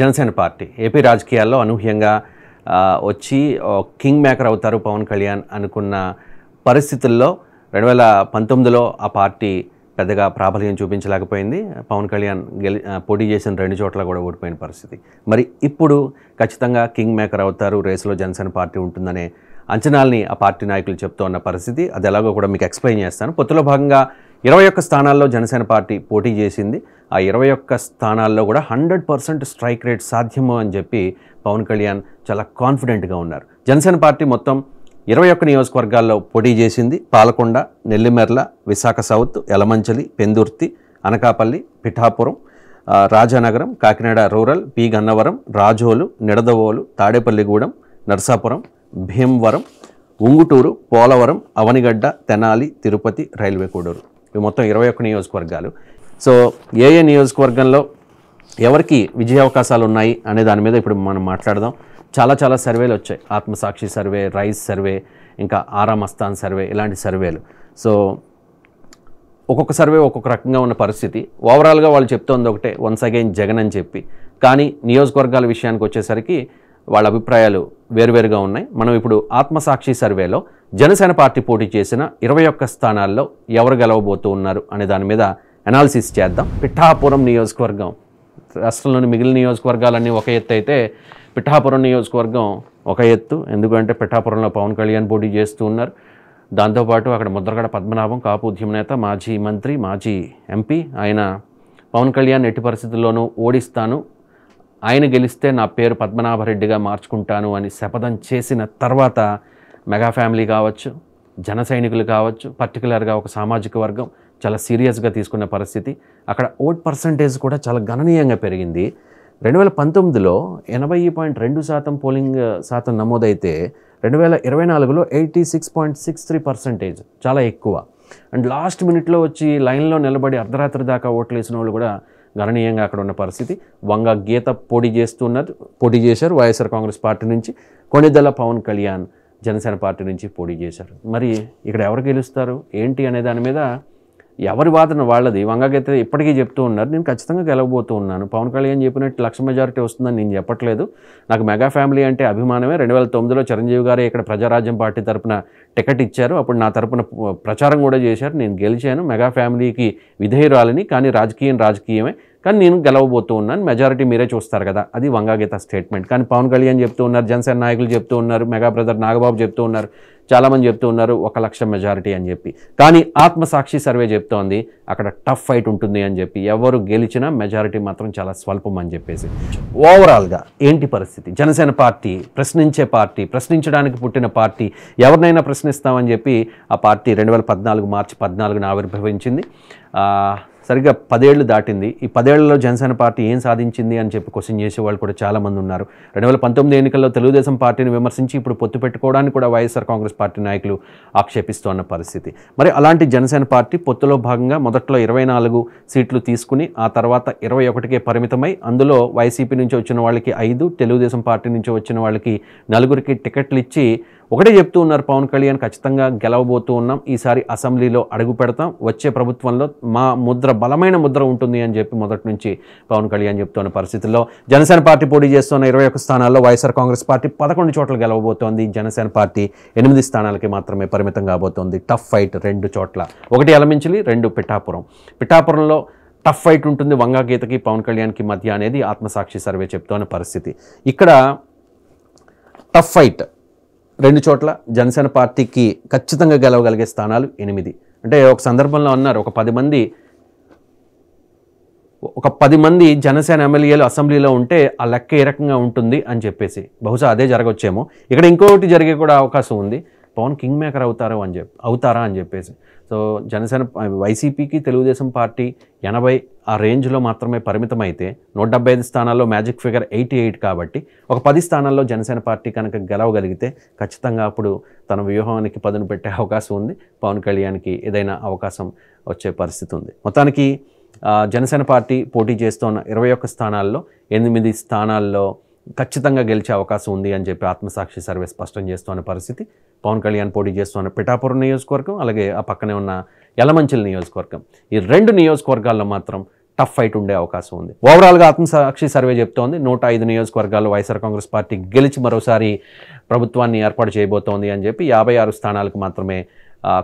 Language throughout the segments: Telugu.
జనసేన పార్టీ ఏపీ రాజకీయాల్లో అనూహ్యంగా వచ్చి కింగ్ మేకర్ అవుతారు పవన్ కళ్యాణ్ అనుకున్న పరిస్థితుల్లో రెండు వేల పంతొమ్మిదిలో ఆ పార్టీ పెద్దగా ప్రాబల్యం చూపించలేకపోయింది పవన్ కళ్యాణ్ గెలి పోటీ చేసిన రెండు చోట్ల కూడా ఓడిపోయిన పరిస్థితి మరి ఇప్పుడు ఖచ్చితంగా కింగ్ మేకర్ అవుతారు రేసులో జనసేన పార్టీ ఉంటుందనే అంచనాల్ని ఆ పార్టీ నాయకులు చెప్తూ ఉన్న పరిస్థితి అది ఎలాగో కూడా మీకు ఎక్స్ప్లెయిన్ చేస్తాను పొత్తులో భాగంగా ఇరవై ఒక్క స్థానాల్లో జనసేన పార్టీ పోటీ చేసింది ఆ ఇరవై ఒక్క స్థానాల్లో కూడా హండ్రెడ్ పర్సెంట్ స్ట్రైక్ రేట్ సాధ్యము అని చెప్పి పవన్ కళ్యాణ్ చాలా కాన్ఫిడెంట్గా ఉన్నారు జనసేన పార్టీ మొత్తం ఇరవై ఒక్క నియోజకవర్గాల్లో పోటీ చేసింది Palakonda Nellimarla Visakha south Elamanchili Pendurthi Anakapalli Pithapuram Rajanagaram Kakinada rural P Gannavaram Razole Nidadavolu Tadepalligudem Narsapuram Bhimavaram Unguturu Polavaram Avanigadda Tenali Tirupati railway Koduru ఇవి మొత్తం ఇరవై ఒక్క నియోజకవర్గాలు సో ఏ ఏ నియోజకవర్గంలో ఎవరికి విజయ అవకాశాలు ఉన్నాయి అనే దాని మీద ఇప్పుడు మనం మాట్లాడదాం చాలా చాలా సర్వేలు వచ్చాయి ఆత్మసాక్షి సర్వే రైస్ సర్వే ఇంకా ఆరా మస్తాన్ సర్వే ఇలాంటి సర్వేలు సో ఒక్కొక్క సర్వే ఒక్కొక్క రకంగా ఉన్న పరిస్థితి ఓవరాల్గా వాళ్ళు చెప్తోంది ఒకటే వన్స్ అగైన్ జగన్ అని చెప్పి కానీ నియోజకవర్గాల విషయానికి వచ్చేసరికి వాళ్ళ అభిప్రాయాలు వేరువేరుగా ఉన్నాయి మనం ఇప్పుడు ఆత్మసాక్షి సర్వేలో జనసేన పార్టీ పోటీ చేసిన ఇరవై ఒక్క స్థానాల్లో ఎవరు గెలవబోతూ ఉన్నారు అనే దాని మీద అనాలిసిస్ చేద్దాం పిఠాపురం నియోజకవర్గం రాష్ట్రంలోని మిగిలిన నియోజకవర్గాలన్నీ ఒక ఎత్తు అయితే పిఠాపురం నియోజకవర్గం ఒక ఎత్తు ఎందుకంటే పిఠాపురంలో పవన్ కళ్యాణ్ పోటీ చేస్తూ ఉన్నారు దాంతోపాటు అక్కడ ముద్రగడ పద్మనాభం కాపు ఉద్యమ నేత మాజీ మంత్రి మాజీ ఎంపీ ఆయన పవన్ కళ్యాణ్ ఎట్టి పరిస్థితుల్లోనూ ఓడిస్తాను ఆయన గెలిస్తే నా పేరు పద్మనాభరెడ్డిగా మార్చుకుంటాను అని శపథం చేసిన తర్వాత మెగా ఫ్యామిలీ కావచ్చు జన సైనికులు కావచ్చు పర్టికులర్గా ఒక సామాజిక వర్గం చాలా సీరియస్గా తీసుకున్న పరిస్థితి అక్కడ ఓట్ పర్సంటేజ్ కూడా చాలా గణనీయంగా పెరిగింది రెండు వేల పంతొమ్మిదిలో ఎనభై పాయింట్ రెండు శాతం పోలింగ్ శాతం నమోదైతే రెండు వేల ఇరవై నాలుగులో eighty six point six three percentage చాలా ఎక్కువ అండ్ లాస్ట్ మినిట్లో వచ్చి లైన్లో నిలబడి అర్ధరాత్రి దాకా ఓట్లు వేసిన వాళ్ళు కూడా గణనీయంగా అక్కడ ఉన్న పరిస్థితి వంగ గీత పోటీ చేస్తున్నారు పోటీ చేశారు వైఎస్ఆర్ కాంగ్రెస్ పార్టీ నుంచి కొణిదల పవన్ కళ్యాణ్ జనసేన పార్టీ నుంచి పోటీ చేశారు మరి ఇక్కడ ఎవరు గెలుస్తారు ఏంటి అనే దాని మీద ఎవరి వాదన వాళ్ళది వంగకైతే ఇప్పటికీ చెప్తూ ఉన్నారు నేను ఖచ్చితంగా గెలవబోతూ ఉన్నాను పవన్ కళ్యాణ్ చెప్పినట్టు లక్ష మెజారిటీ వస్తుందని నేను చెప్పట్లేదు నాకు మెగా ఫ్యామిలీ అంటే అభిమానమే రెండు వేల తొమ్మిదిలో చిరంజీవి గారు ఇక్కడ ప్రజారాజ్యం పార్టీ తరపున టికెట్ ఇచ్చారు అప్పుడు నా తరపున ప్రచారం కూడా చేశారు నేను గెలిచాను మెగా ఫ్యామిలీకి విధేయురాలని కానీ రాజకీయం రాజకీయమే కానీ నేను గెలవబోతూ ఉన్నాను మెజారిటీ మీరే చూస్తారు కదా అది వంగాగీత స్టేట్మెంట్ కానీ పవన్ కళ్యాణ్ చెప్తూ ఉన్నారు జనసేన నాయకులు చెప్తూ ఉన్నారు మెగా బ్రదర్ నాగబాబు చెప్తూ ఉన్నారు చాలామంది చెప్తూ ఉన్నారు ఒక లక్ష మెజారిటీ అని చెప్పి కానీ ఆత్మసాక్షి సర్వే చెప్తోంది అక్కడ టఫ్ ఫైట్ ఉంటుంది అని చెప్పి ఎవరు గెలిచినా మెజారిటీ మాత్రం చాలా స్వల్పం అని చెప్పేసి ఓవరాల్గా ఏంటి పరిస్థితి జనసేన పార్టీ ప్రశ్నించే పార్టీ ప్రశ్నించడానికి పుట్టిన పార్టీ ఎవరినైనా ప్రశ్నిస్తామని చెప్పి ఆ పార్టీ రెండు వేల పద్నాలుగు మార్చి పద్నాలుగున ఆవిర్భవించింది సరిగ్గా పదేళ్లు దాటింది ఈ పదేళ్లలో జనసేన పార్టీ ఏం సాధించింది అని చెప్పి క్వశ్చన్ చేసే వాళ్ళు కూడా చాలామంది ఉన్నారు రెండు వేల పంతొమ్మిది ఎన్నికల్లో తెలుగుదేశం పార్టీని విమర్శించి ఇప్పుడు పొత్తు పెట్టుకోవడానికి కూడా వైఎస్ఆర్ కాంగ్రెస్ పార్టీ నాయకులు ఆక్షేపిస్తోన్న పరిస్థితి మరి అలాంటి జనసేన పార్టీ పొత్తులో భాగంగా మొదట్లో ఇరవై నాలుగు సీట్లు తీసుకుని ఆ తర్వాత ఇరవై ఒకటికే పరిమితమై అందులో వైసీపీ నుంచి వచ్చిన వాళ్ళకి ఐదు తెలుగుదేశం పార్టీ నుంచి వచ్చిన వాళ్ళకి నలుగురికి టికెట్లు ఇచ్చి ఒకటే చెప్తూ ఉన్నారు పవన్ కళ్యాణ్ ఖచ్చితంగా గెలవబోతూ ఉన్నాం ఈసారి అసెంబ్లీలో అడుగు పెడతాం వచ్చే ప్రభుత్వంలో మా ముద్ర బలమైన ముద్ర ఉంటుంది అని చెప్పి మొదటి నుంచి పవన్ కళ్యాణ్ చెప్తున్న పరిస్థితుల్లో జనసేన పార్టీ పోటీ చేస్తున్న ఇరవై స్థానాల్లో వైఎస్ఆర్ కాంగ్రెస్ పార్టీ పదకొండు చోట్ల గెలవబోతోంది జనసేన పార్టీ ఎనిమిది స్థానాలకి మాత్రమే పరిమితం కాబోతోంది టఫ్ ఫైట్ రెండు చోట్ల ఒకటి ఎలమించిలి రెండు పిఠాపురం పిఠాపురంలో టఫ్ ఫైట్ ఉంటుంది వంగా గీతకి పవన్ కళ్యాణ్కి మధ్య అనేది ఆత్మసాక్షి సర్వే చెప్తున్న పరిస్థితి ఇక్కడ టఫ్ ఫైట్ రెండు చోట్ల జనసేన పార్టీకి ఖచ్చితంగా గెలవగలిగే స్థానాలు ఎనిమిది అంటే ఒక సందర్భంలో అన్నారు ఒక పది మంది ఒక పది మంది జనసేన ఎమ్మెల్యేలు అసెంబ్లీలో ఉంటే ఆ లెక్క ఏ రకంగా ఉంటుంది అని చెప్పేసి బహుశా అదే జరగొచ్చేమో ఇక్కడ ఇంకొకటి జరిగే కూడా అవకాశం ఉంది పవన్ కింగ్ మేకర్ అవుతారు అని చెప్పి అవుతారా అని చెప్పేసి సో జనసేన వైసీపీకి తెలుగుదేశం పార్టీ ఎనభై ఆ రేంజ్లో మాత్రమే పరిమితం అయితే నూట డెబ్బై ఐదు స్థానాల్లో మ్యాజిక్ ఫిగర్ ఎయిటీ ఎయిట్ కాబట్టి ఒక పది స్థానాల్లో జనసేన పార్టీ కనుక గెలవగలిగితే ఖచ్చితంగా అప్పుడు తన వ్యూహానికి పదును పెట్టే అవకాశం ఉంది పవన్ కళ్యాణ్కి ఏదైనా అవకాశం వచ్చే పరిస్థితి ఉంది మొత్తానికి జనసేన పార్టీ పోటీ చేస్తున్న ఇరవై ఒక్క స్థానాల్లో ఎనిమిది స్థానాల్లో ఖచ్చితంగా గెలిచే అవకాశం ఉంది అని చెప్పి ఆత్మసాక్షి సర్వే స్పష్టం చేస్తున్న పరిస్థితి పవన్ కళ్యాణ్ పోటీ చేస్తున్న పిఠాపురం నియోజకవర్గం అలాగే ఆ పక్కనే ఉన్న యలమంచిల నియోజకవర్గం ఈ రెండు నియోజకవర్గాల్లో మాత్రం టఫ్ ఫైట్ ఉండే అవకాశం ఉంది ఓవరాల్గా ఆత్మసాక్షి సర్వే చెప్తోంది నూట ఐదు నియోజకవర్గాల్లో వైఎస్ఆర్ కాంగ్రెస్ పార్టీ గెలిచి మరోసారి ప్రభుత్వాన్ని ఏర్పాటు చేయబోతోంది అని చెప్పి యాభై ఆరు స్థానాలకు మాత్రమే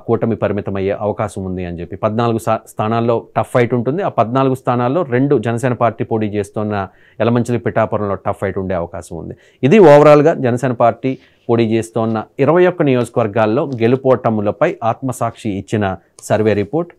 కూటమి పరిమితమయ్యే అవకాశం ఉంది అని చెప్పి పద్నాలుగు స్థానాల్లో టఫ్ ఫైట్ ఉంటుంది ఆ పద్నాలుగు స్థానాల్లో రెండు జనసేన పార్టీ పోటీ చేస్తున్న ఎలమంచిలి పిఠాపురంలో టఫ్ ఫైట్ ఉండే అవకాశం ఉంది ఇది ఓవరాల్గా జనసేన పార్టీ పోటీ చేస్తున్న ఇరవై ఒక్క నియోజకవర్గాల్లో గెలుపోటములపై ఆత్మసాక్షి ఇచ్చిన సర్వే రిపోర్ట్